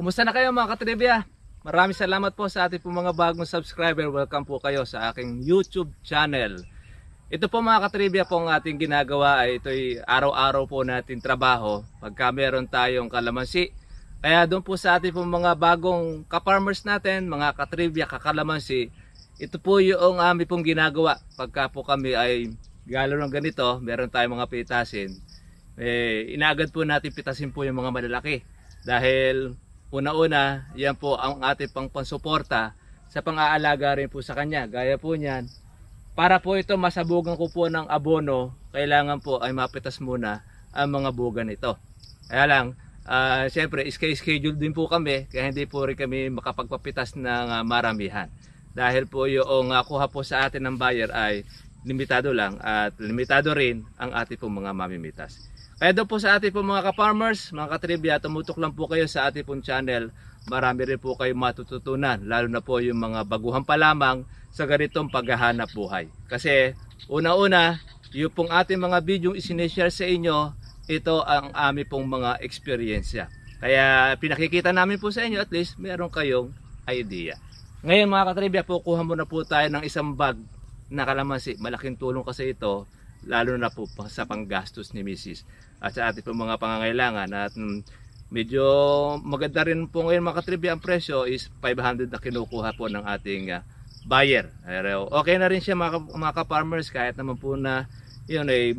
Kumusta na kayo mga katribya? Maraming salamat po sa ating po mga bagong subscriber. Welcome po kayo sa aking YouTube channel. Ito po mga katribya po ang ating ginagawa ay ito'y araw-araw po natin trabaho pagka meron tayong kalamansi. Kaya doon po sa ating po mga bagong ka-farmers natin, mga katribya, kakalamansi, ito po yung aming pong ginagawa pagka po kami ay galo ng ganito, meron tayong mga pitasin. Eh, inagad po natin pitasin po yung mga malalaki dahil Una-una, yan po ang ating pang pansuporta sa pang-aalaga rin po sa kanya. Gaya po niyan, para po ito masabugan ko po ng abono, kailangan po ay mapitas muna ang mga buga nito. Kaya lang, uh, siyempre, schedule din po kami, kaya hindi po rin kami makapagpapitas ng ah, maramihan. Dahil po yung ah, kuha po sa atin ng buyer ay limitado lang at limitado rin ang ating pong mga mamimitas. Kaya doon po sa ating po mga ka-farmers, mga katribya, tumutok lang po kayo sa ating pong channel. Marami rin po kayo matututunan, lalo na po yung mga baguhan pa lamang sa ganitong paghahanap buhay. Kasi una-una, yung pong ating mga video isineshare sa inyo, ito ang aming pong mga eksperyensya. Kaya pinakikita namin po sa inyo, at least meron kayong idea. Ngayon mga katribya, kukuha muna po tayo ng isang bag na kalamansi. Malaking tulong kasi ito lalo na po sa panggastos ni Mrs. At sa ating mga pangangailangan at mm, medyo maganda rin po ngayon mga katribya ang presyo is 500 na kinukuha po ng ating ah, buyer. Okay na rin siya mga, mga ka-farmers kahit naman po na yun ay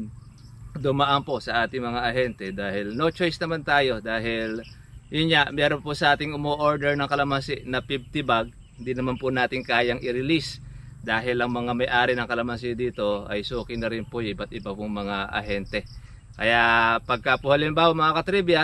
dumaan po sa ating mga ahente dahil no choice naman tayo dahil yun nga, meron po sa ating umu-order ng kalamansi na 50 bag hindi naman po natin kayang i-release dahil ang mga may-ari ng kalamansi dito ay suki na rin po yung iba't iba pong mga ahente. Kaya pagka po halimbawa mga katribya,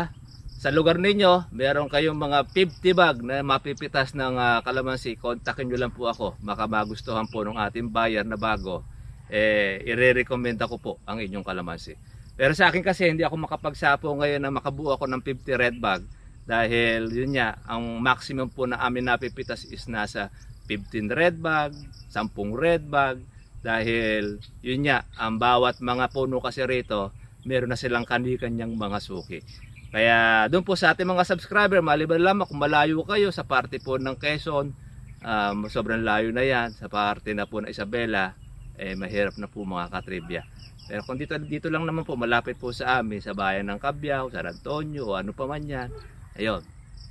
sa lugar ninyo, meron kayong mga 50 bag na mapipitas ng uh, kalamansi, kontakin nyo lang po ako. Makamagustuhan po ng ating buyer na bago, eh, ire-recommend ako po ang inyong kalamansi. Pero sa akin kasi, hindi ako makapagsapo ngayon na makabuo ako ng 50 red bag dahil yun niya, ang maximum po na amin napipitas is nasa 15 red bag, 10 red bag dahil yun nga ang bawat mga puno kasi rito meron na silang kani-kanyang mga suki. Kaya doon po sa ating mga subscriber, maliban lamang kung malayo kayo sa parte po ng Quezon, um, sobrang layo na yan, sa parte na po ng Isabela, eh mahirap na po mga katribya. Pero kung dito, dito lang naman po, malapit po sa amin, sa bayan ng Cabyao, San Antonio, o ano pa man yan, ayun,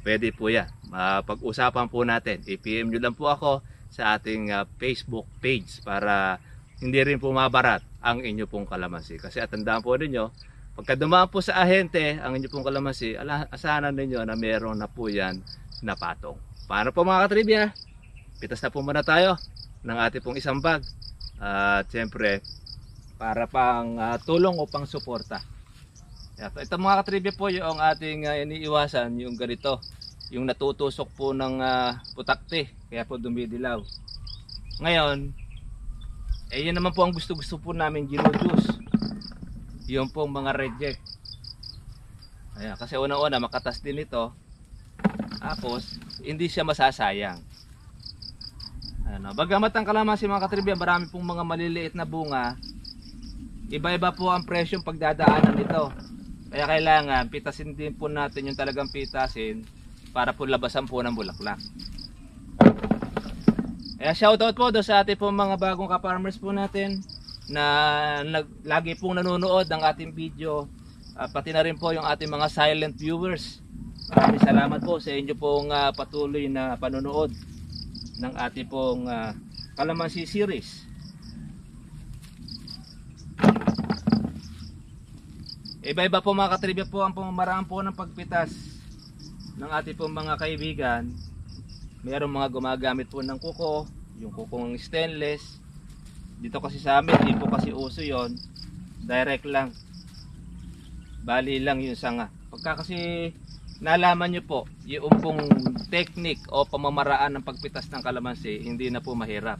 Pwede po yan. Uh, pag-usapan po natin. I-PM nyo lang po ako sa ating uh, Facebook page para hindi rin po mabarat ang inyo pong kalamansi. Kasi atandaan po ninyo, pagka dumaan po sa ahente ang inyo pong kalamansi, asahan ninyo na meron na po yan na patong. Para po mga katribya, pitas na po muna tayo ng ating pong isang bag. Uh, at siyempre, para pang uh, tulong o pang suporta. Ito mga katribya po yung ating uh, iniiwasan, yung ganito yung natutusok po ng uh, ah, putakte kaya po dumidilaw ngayon eh yan naman po ang gusto gusto po namin ginujuice yun po mga reject Ayan, kasi unang-una makatas din ito tapos hindi siya masasayang ano, bagamat ang kalamansi mga katribya marami pong mga maliliit na bunga iba-iba po ang presyong pagdadaanan nito kaya kailangan pitasin din po natin yung talagang pitasin para po labasan po ng bulaklak. Kaya shoutout po do sa ating po mga bagong ka-farmers po natin na nag, lagi pong nanonood ng ating video uh, pati na rin po yung ating mga silent viewers. Maraming salamat po sa inyo pong uh, patuloy na panonood ng ating pong uh, Kalamansi series. Iba-iba po mga katribya po ang pamamaraan po ng pagpitas ng ating pong mga kaibigan, mayroong mga gumagamit po ng kuko, yung kukong stainless. Dito kasi sa amin, hindi po kasi uso yon direct lang. Bali lang yung sanga. Pagka kasi nalaman nyo po, yung pong technique o pamamaraan ng pagpitas ng kalamansi, hindi na po mahirap.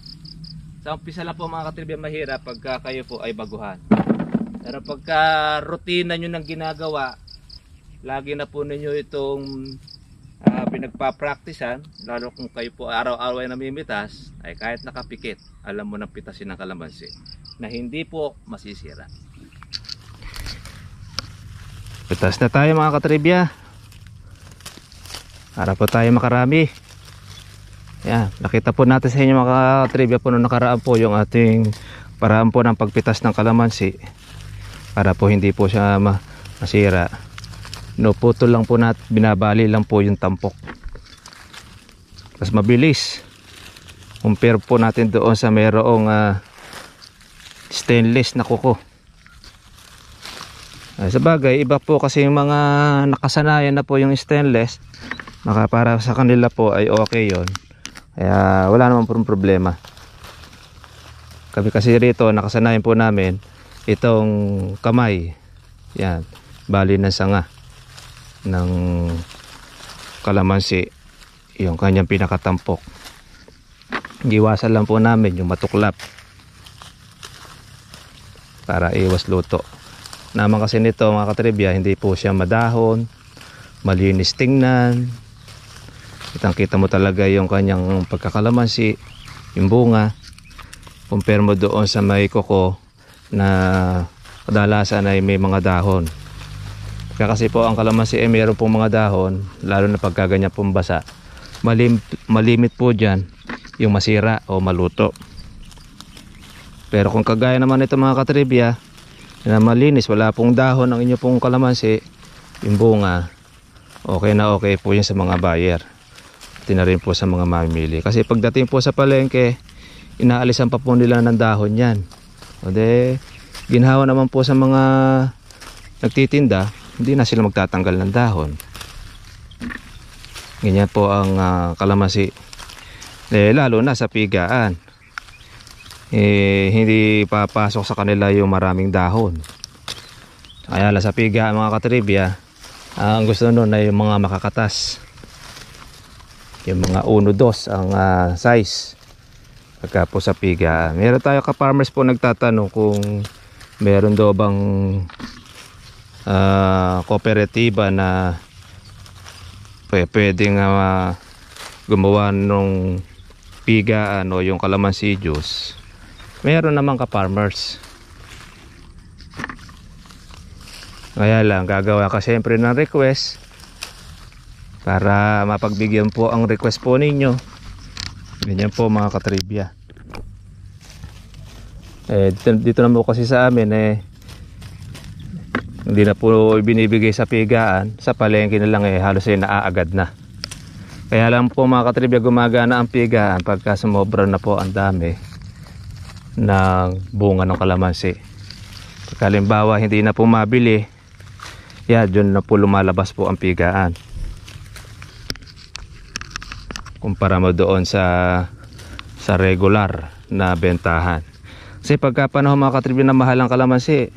Sa umpisa lang po mga katribya mahirap pagka kayo po ay baguhan. Pero pagka rutina nyo ng ginagawa, lagi na po ninyo itong uh, pinagpa-practicean, lalo kung kayo po araw-araw ay namimitas, ay kahit nakapikit, alam mo ng pitasin ng kalamansi na hindi po masisira. Pitas na tayo mga katribya. Para po tayo makarami. Yan, nakita po natin sa inyo mga katribya po noong nakaraan po yung ating paraan po ng pagpitas ng kalamansi para po hindi po siya masira no Pinuputol lang po nat binabali lang po yung tampok. Mas mabilis. Compare po natin doon sa merong uh, ah, stainless na kuko. Ay, ah, sa bagay, iba po kasi yung mga nakasanayan na po yung stainless. Maka para sa kanila po ay okay yon. Kaya wala naman pong problema. Kami kasi rito, nakasanayan po namin itong kamay. Yan, bali ng sanga ng kalamansi yung kanyang pinakatampok iwasan lang po namin yung matuklap para iwas luto naman kasi nito mga katribya hindi po siya madahon malinis tingnan kitang kita mo talaga yung kanyang pagkakalamansi yung bunga compare mo doon sa may koko na kadalasan ay may mga dahon kasi po ang kalamansi eh meron pong mga dahon, lalo na pagka ganyan pong basa. Malim, malimit po dyan yung masira o maluto. Pero kung kagaya naman ito mga katribya, na malinis, wala pong dahon ang inyo pong kalamansi, yung bunga, okay na okay po yun sa mga buyer. Pati rin po sa mga mamimili. Kasi pagdating po sa palengke, inaalisan pa po nila ng dahon yan. O de, ginhawa naman po sa mga nagtitinda, hindi na sila magtatanggal ng dahon ganyan po ang uh, ah, kalamasi eh, lalo na sa pigaan eh, hindi papasok sa kanila yung maraming dahon kaya sa piga mga katribya ang gusto nun ay yung mga makakatas yung mga 1-2 ang uh, size pagka po sa piga meron tayo ka farmers po nagtatanong kung meron daw bang uh, kooperatiba na pwedeng uh, ah, gumawa ng pigaan o yung kalamansi juice meron naman ka farmers kaya lang gagawa ka siyempre ng request para mapagbigyan po ang request po ninyo ganyan po mga katribya eh, dito, dito na po kasi sa amin eh hindi na po binibigay sa pigaan sa palengke na lang eh halos ay eh, naaagad na kaya lang po mga katribya gumagana ang pigaan pagka sumobra na po ang dami ng bunga ng kalamansi pagkalimbawa hindi na po mabili yeah, dyan na po lumalabas po ang pigaan kumpara mo doon sa sa regular na bentahan kasi pagka panahon mga katribya na mahal ang kalamansi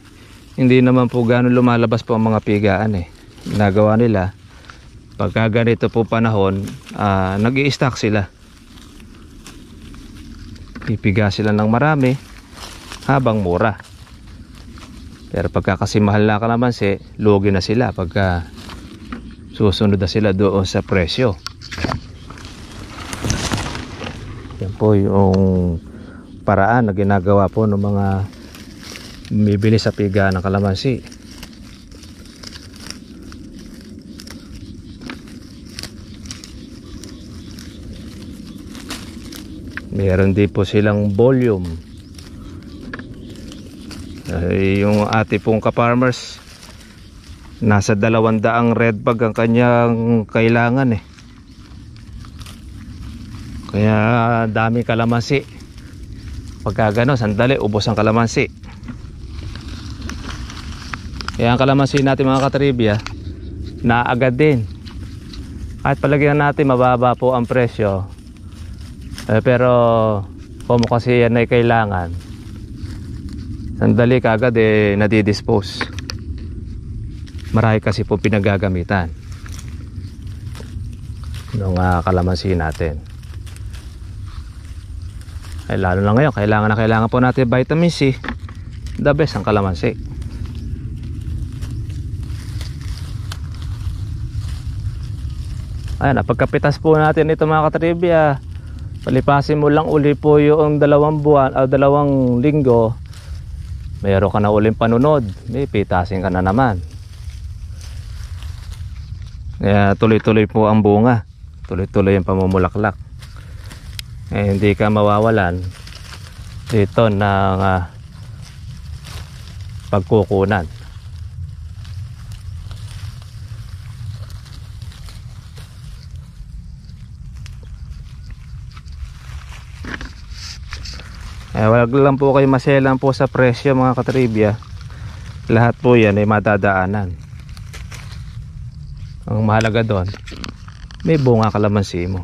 hindi naman po gano'n lumalabas po ang mga pigaan eh. Nagawa nila, pagka ganito po panahon, uh, nag i sila. Pipiga sila ng marami habang mura. Pero pagka kasi mahal na kalamansi, lugi na sila pagka susunod na sila doon sa presyo. Yan po yung paraan na ginagawa po ng mga bumibili sa piga ng kalamansi meron din po silang volume ay yung ate pong ka-farmers nasa dalawandaang red bag ang kanyang kailangan eh kaya dami kalamansi pagka gano'n sandali ubos ang kalamansi kaya ang kalamansi natin mga katribya na agad din. At palagyan natin mababa po ang presyo. Eh, pero kung kasi yan ay kailangan, sandali kagad eh nadidispose. Marami kasi po pinagagamitan ano ng uh, kalamansi natin. Ay, lalo na ngayon, kailangan na kailangan po natin vitamin C. The best ang kalamansi. Ayan, pagkapitas po natin ito mga katribya. Palipasin mo lang uli po yung dalawang buwan o ah, dalawang linggo. Mayroon ka na uling panunod. May pitasin ka na naman. Kaya tuloy-tuloy po ang bunga. Tuloy-tuloy ang pamumulaklak. Eh, hindi ka mawawalan dito ng uh, pagkukunan. eh, wag lang po kayo maselan po sa presyo mga katribya lahat po yan ay madadaanan ang mahalaga doon may bunga kalamansi mo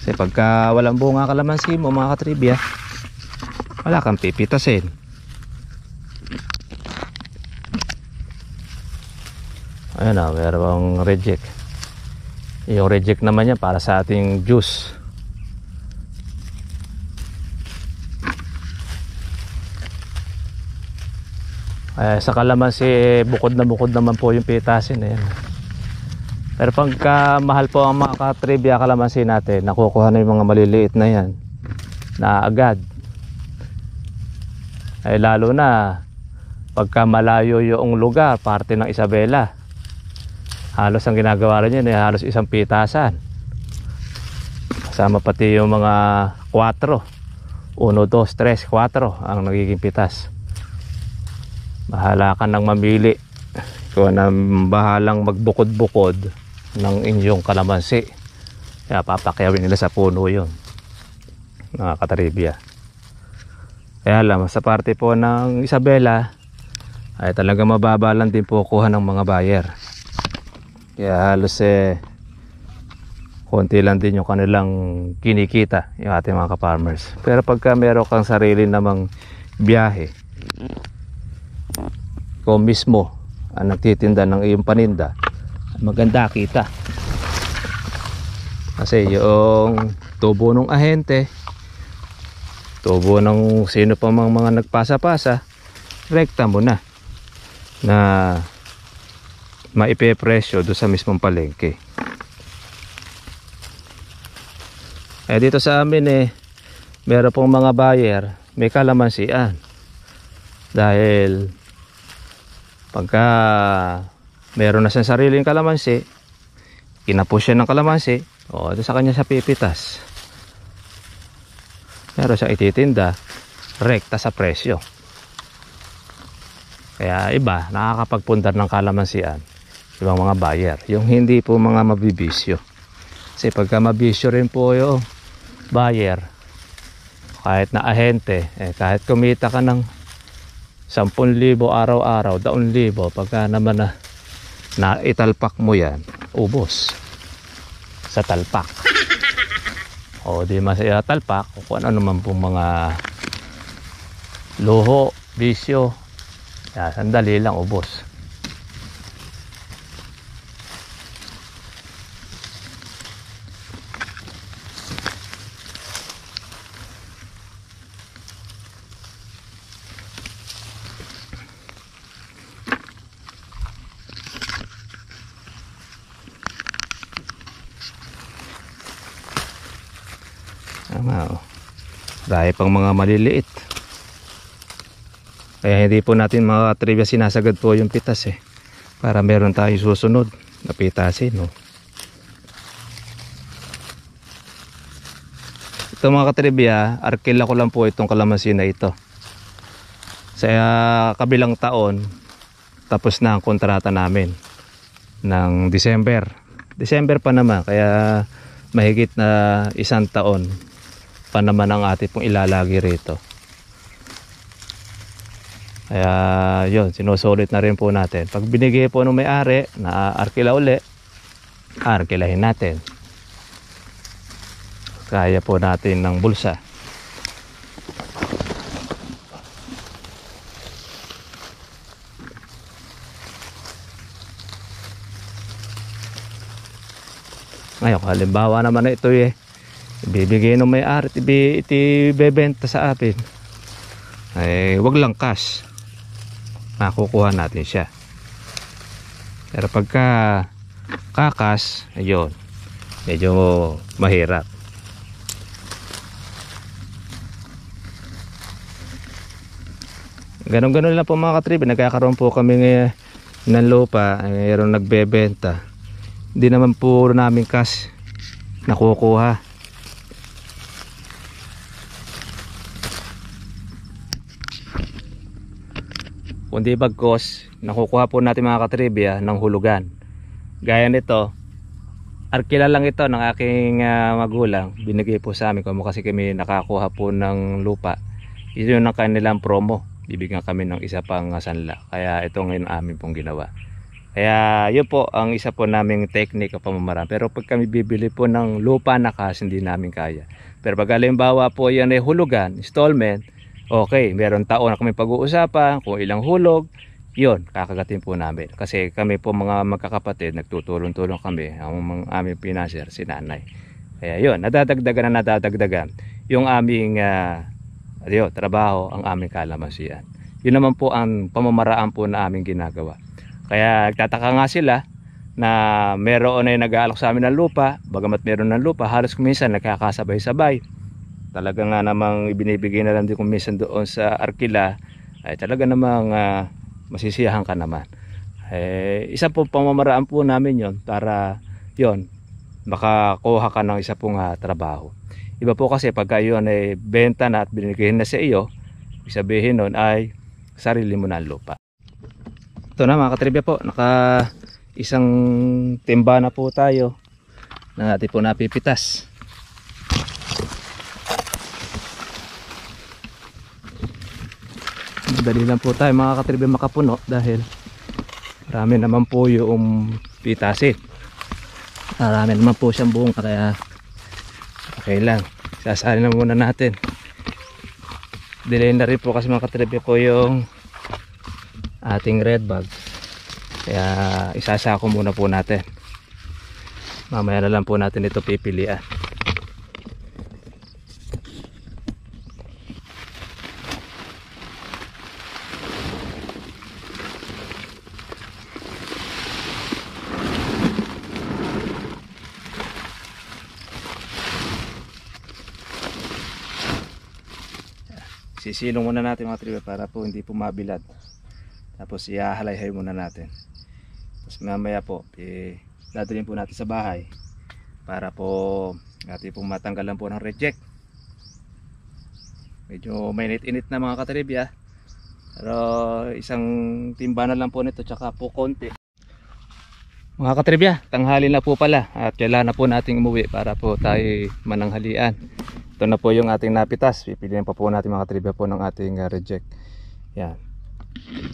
kasi pagka walang bunga kalamansi mo mga katribya wala kang pipitasin ayun na meron reject yung reject naman yan para sa ating juice Eh, sa kalamansi, bukod na bukod naman po yung pitasin. Ayan. Eh. Pero pagka mahal po ang mga katribya kalamansi natin, nakukuha na yung mga maliliit na yan na agad. Eh, lalo na pagka malayo yung lugar, parte ng Isabela. Halos ang ginagawa rin yun, eh, halos isang pitasan. Kasama pati yung mga 4. 1, 2, 3, 4 ang nagiging pitas bahala ka nang mamili ikaw na bahalang magbukod-bukod ng inyong kalamansi kaya papakyawin nila sa puno yun mga kataribya kaya alam sa parte po ng Isabela ay talaga mababa lang din po kuha ng mga buyer kaya halos eh konti lang din yung kanilang kinikita yung ating mga farmers pero pagka meron kang sarili namang biyahe ikaw mismo ang nagtitinda ng iyong paninda maganda kita kasi yung tubo ng ahente tubo ng sino pa mga, mga nagpasa-pasa rekta mo na na maipepresyo doon sa mismong palengke eh dito sa amin eh meron pong mga buyer may kalamansian dahil Pagka meron na siyang sariling kalamansi, kinapos siya ng kalamansi, o ito sa kanya sa pipitas. Pero sa ititinda, rekta sa presyo. Kaya iba, nakakapagpundar ng kalamansian, ibang mga buyer. Yung hindi po mga mabibisyo. Kasi pagka mabisyo rin po yung buyer, kahit na ahente, eh, kahit kumita ka ng 10,000 araw-araw, 10,000 Pagka naman na, na italpak mo yan, ubos. Sa talpak. O di masaya talpak, kung ano naman pong mga luho, bisyo. Yan, sandali lang, ubos. Dahil pang mga maliliit. Kaya hindi po natin mga trivia sinasagad po yung pitas eh. Para meron tayong susunod na pitasin. No? Ito mga katribya, arkila ko lang po itong kalamansi na ito. Sa uh, kabilang taon, tapos na ang kontrata namin ng December. December pa naman, kaya mahigit na isang taon pa naman ang atin pong ilalagi rito. Kaya yun, sinusulit na rin po natin. Pag binigay po ng may-ari na arkila uli, aarkilahin natin. Kaya po natin ng bulsa. Ngayon, halimbawa naman ito eh ibibigay ng may-ari at bebenta sa atin ay wag lang cash makukuha natin siya pero pagka kakas ayun medyo mahirap ganon ganon lang po mga katrib nagkakaroon po kami ng, eh, ng lupa eh, mayroon nagbebenta hindi naman po namin cash nakukuha kundi bagkos nakukuha po natin mga katribya ng hulugan gaya nito arkila lang ito ng aking uh, magulang binigay po sa amin kung kasi kami nakakuha po ng lupa ito yung ng kanilang promo bibigyan kami ng isa pang ah, sanla kaya ito ngayon amin pong ginawa kaya yun po ang isa po naming technique o pamamaraan pero pag kami bibili po ng lupa na kasi hindi namin kaya pero pag alimbawa po yan ay hulugan installment Okay, meron taon na kami pag-uusapan kung ilang hulog. Yun, kakagatin po namin. Kasi kami po mga magkakapatid, nagtutulong-tulong kami. Ang aming pinaser, si nanay. Kaya yun, nadadagdagan na nadadagdagan yung aming uh, ah, adiyo, trabaho, ang aming kalamasian. Yun naman po ang pamamaraan po na aming ginagawa. Kaya nagtataka nga sila na meron na yung nag-aalok sa amin ng lupa, bagamat meron ng lupa, halos minsan nagkakasabay-sabay talaga nga namang ibinibigay na lang din commission doon sa Arkila ay talaga namang uh, masisiyahan ka naman eh, isa po pamamaraan po namin yon para yon makakuha ka ng isa pong uh, trabaho iba po kasi pagka yun ay benta na at binigyan na sa iyo sabihin nun ay sarili mo na ang lupa ito na mga katribya po naka isang timba na po tayo na natin po napipitas dali lang po tayo mga katribe makapuno dahil marami naman po yung pitasin marami naman po siyang buong kaya okay lang sasali na muna natin delay na rin po kasi mga katribe ko yung ating red bug kaya isasako muna po natin mamaya na lang po natin ito pipilian Sisilong muna natin mga tribe para po hindi po mabilad. Tapos ihahalay-hay muna natin. Tapos mamaya po, eh, dadalhin po natin sa bahay para po natin po matanggalan po ng reject. Medyo mainit-init na mga katribya. Ah. Pero isang timba na lang po nito tsaka po konti. Mga katribya, ah, tanghali na po pala at kailangan na po nating umuwi para po tayo mananghalian. Ito na po yung ating napitas. Pipiliin pa po natin mga trivia po ng ating uh, reject. Yan.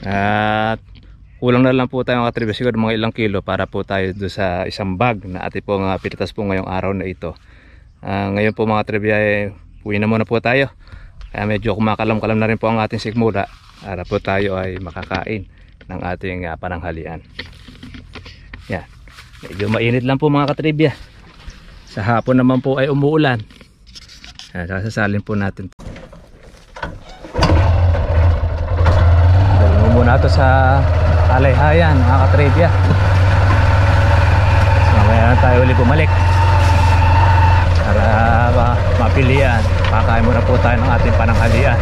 At kulang na lang po tayo mga trivia siguro mga ilang kilo para po tayo do sa isang bag na ating pong uh, ah, pinitas po ngayong araw na ito. Uh, ngayon po mga trivia, eh, uwi na muna po tayo. Kaya medyo kumakalam-kalam na rin po ang ating sigmura para po tayo ay makakain ng ating uh, pananghalian. Yan. Medyo mainit lang po mga katribya. Sa hapon naman po ay umuulan. Ayan, sasasalin po natin. Dalawin muna ito sa alayhayan, mga katribya. So, mamaya na tayo ulit bumalik. Para mapilian. Pakain muna po tayo ng ating pananghalian.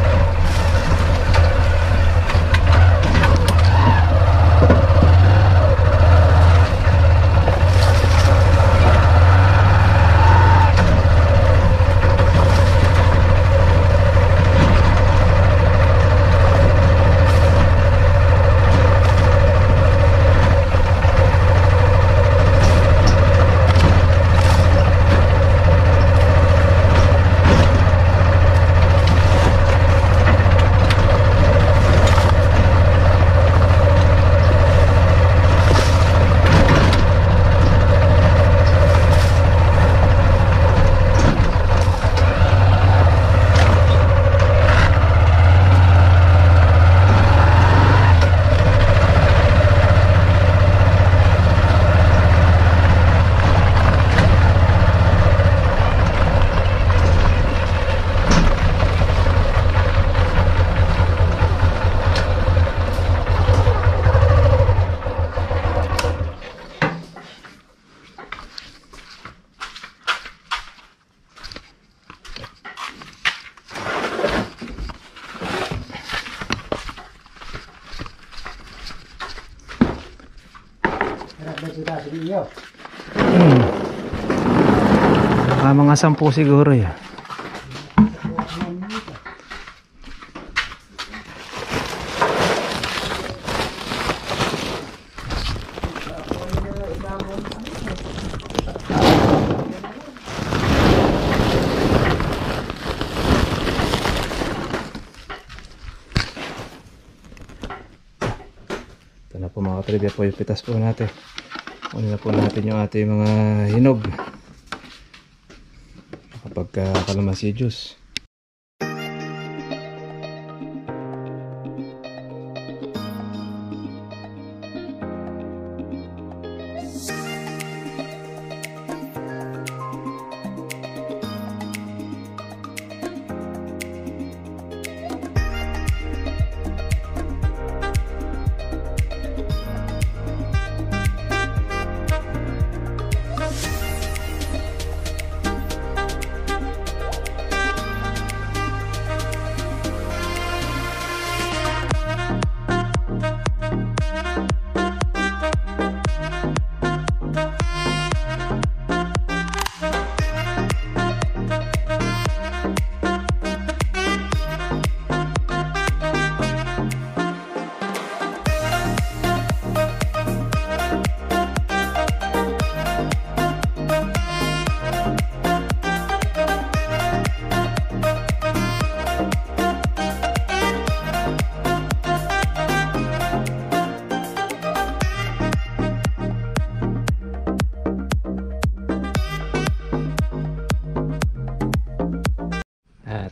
Densita sa iyo. Ah, mga sampu siguro yan. Eh. Ito na po mga katribya po yung pitas po natin. Kunin na po natin yung ating mga hinog. Kapag uh, kalamansi juice.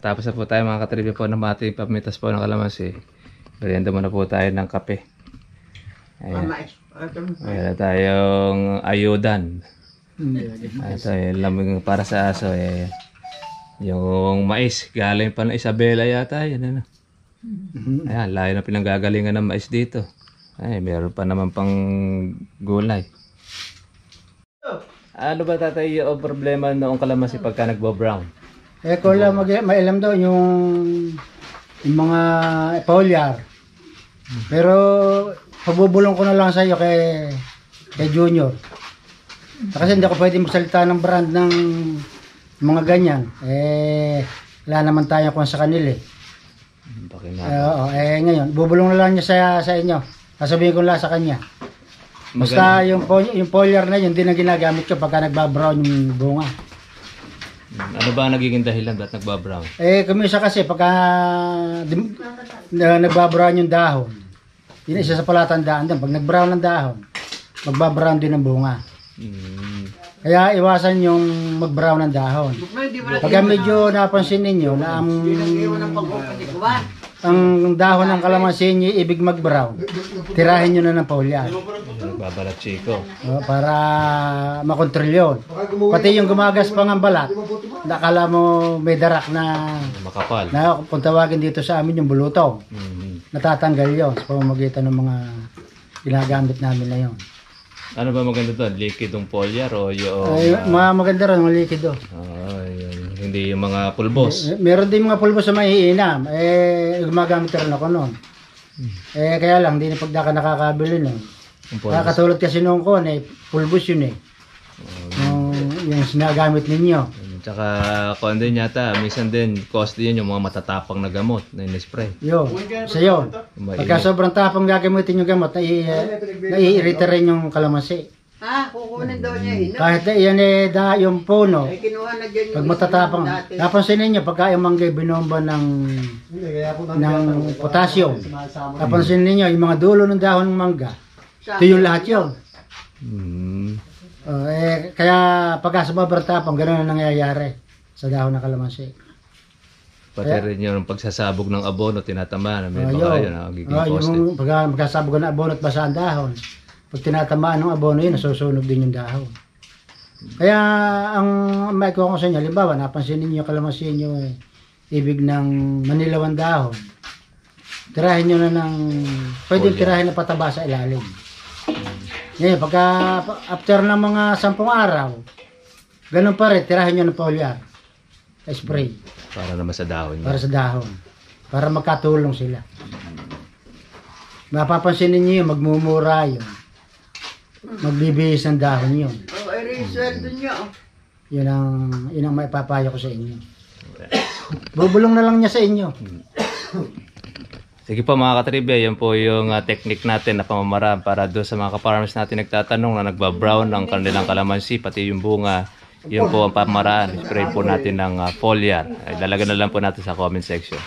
Tapos na po tayo mga katribya po ng ating pamitas po ng kalamansi. Merienda muna po tayo ng kape. Ayan. Meron ano tayong ayudan. Ano to, yung lamig para sa aso. Eh. Yung mais, galing pa ng Isabela yata. Yan, ano. Mm-hmm. Ayan, layo na pinanggagalingan ng mais dito. Ay, meron pa naman pang gulay. Oh. Ano ba tatay yung problema noong kalamansi pagka nagbo-brown? Eh, ko lang mag mailam daw yung, yung mga foliar. Pero, pabubulong ko na lang sa iyo kay, kay Junior. Kasi hindi ako pwedeng magsalita ng brand ng mga ganyan. Eh, wala naman tayo kung sa kanila eh. Eh, eh ngayon, bubulong na lang niya sa, sa inyo. Sasabihin ko lang sa kanya. Basta yung, po, yung foliar na yun, hindi na ginagamit ko pagka nagbabrown yung bunga. Mm. Ano ba ang nagiging dahilan ba't nagbabrown? Eh, kumisa kasi pagka dim, na, nagbabrown yung dahon. Yun isa sa palatandaan din. Pag nagbrown ang dahon, magbabrown din ang bunga. Mm. Kaya iwasan yung magbrown ng dahon. Pagka medyo napansin ninyo na ang ang dahon ng kalamansi niya ibig magbrown, tirahin nyo na ng paulyan. Babalat chiko. Oh, para makontrol yun. Pati yung gumagas pang ang balat, nakala mo may darak na makapal. Na kung dito sa amin yung bulutaw. Mm-hmm. Natatanggal 'yon sa pamamagitan ng mga ginagamit namin na 'yon. Ano ba maganda doon? Likidong polyar o yung... Ay, ah, mga maganda rin, mga likido. Ay, ah, ay, hindi yung mga pulbos. Eh, meron din mga pulbos na mahihinam. Eh, gumagamit rin ako noon. Mm. Eh, kaya lang, hindi na pagdaka nakakabili noon. Katulad kasi noon ko, eh, pulbos yun eh. Oh, yung, yung sinagamit ninyo. Mm. Tsaka kung din yata, minsan din costly yun yung mga matatapang na gamot na in-spray. Yun, sa yun. Mainit. Pagka sobrang tapang gagamitin yung gamot, nai- naiirita rin yung kalamansi. Ha, kukunin daw niya yun. Kahit na iyan eh, da, yung puno, Eh, kinuha na dyan pag matatapang, dati. napansinin niyo, pagka yung mangga binomba ng, Hindi, kaya po ng tinatanong kung potassium, paano niyo, yung mga dulo ng dahon ng mangga, Sa ito yung lahat yun. Mm. Uh, eh, kaya pagka sumabartapang, ganun ang nangyayari sa dahon ng kalamansi. Pati kaya, rin yung pagsasabog ng abono, tinatamaan. May uh, baka yun, nagiging ah, uh, oh, poste. Yung pagka ng abono at basa ang dahon, pag tinatamaan ng abono yun, nasusunog din yung dahon. Kaya ang may ko sa inyo, halimbawa, napansin niyo yung kalamansi niyo eh, ibig ng manilawan dahon, tirahin nyo na ng, pwedeng tirahin na pataba sa ilalim. Eh, pagka after ng mga sampung araw, ganun pa rin, tirahin nyo ng foliar. Spray. Para naman sa dahon. Para sa dahon. Para magkatulong sila. Mapapansin ninyo yun, magmumura yun. Magbibihis ng dahon yun. Oo, ay resweldo nyo. Oh. Yun ang, yun ang maipapayo ko sa inyo. Bubulong na lang niya sa inyo. Hmm. Sige po mga katribya, yan po yung uh, technique natin na pamamaraan para doon sa mga kaparmers natin nagtatanong na nagbabrown ng kanilang kalamansi, pati yung bunga. yan po ang pamamaraan. Spray po natin ng uh, foliar. Ilalagay na lang po natin sa comment section.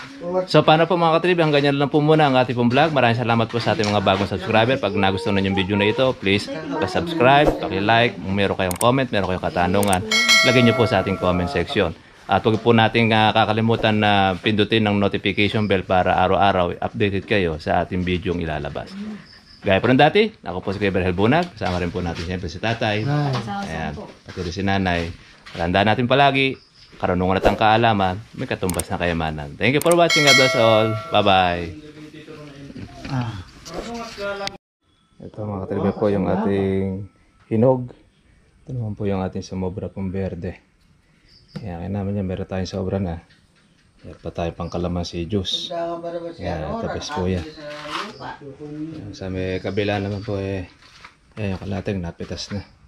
So paano po mga katrib, hanggang ganyan lang po muna ang ating pong vlog. Maraming salamat po sa ating mga bagong subscriber. Pag nagustuhan yung video na ito, please pa-subscribe, paki-like. Kung meron kayong comment, meron kayong katanungan, lagay niyo po sa ating comment section. At huwag po natin uh, kakalimutan na pindutin ng notification bell para araw-araw updated kayo sa ating video ang ilalabas. Gaya po ng dati, ako po si Kuya Berhel Bunag. Kasama rin po natin siyempre si tatay. Ayan, at rin si nanay. Tandaan natin palagi, karunungan at ang kaalaman, may katumbas na kayamanan. Thank you for watching. God bless all. Bye-bye. Ah. Ito mga katilibay po yung ating hinog. Ito naman po yung ating sumobra pong berde. Kaya naman yan, meron tayong sobra na. Ah, meron pa tayo pang kalamansi juice. Yan, tapos po yan. Sa may kabila naman po eh, eh yung kalating napitas na.